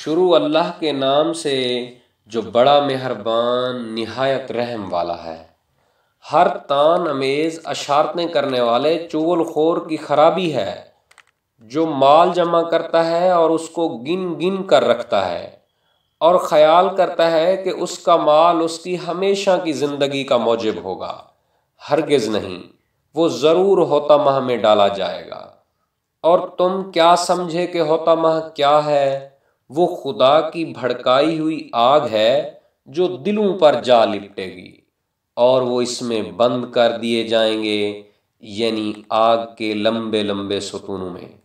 शुरू अल्लाह के नाम से जो बड़ा मेहरबान नहायत रहम वाला है हर तान अमेज़ अशारतें करने वाले चोल खोर की खराबी है जो माल जमा करता है और उसको गिन गिन कर रखता है और ख़याल करता है कि उसका माल उसकी हमेशा की ज़िंदगी का मौजब होगा हरगिज़ नहीं वो ज़रूर होता माह में डाला जाएगा और तुम क्या समझे कि होता माह क्या है वो खुदा की भड़काई हुई आग है जो दिलों पर जा लिपटेगी और वो इसमें बंद कर दिए जाएंगे यानी आग के लंबे लंबे सुतूनों में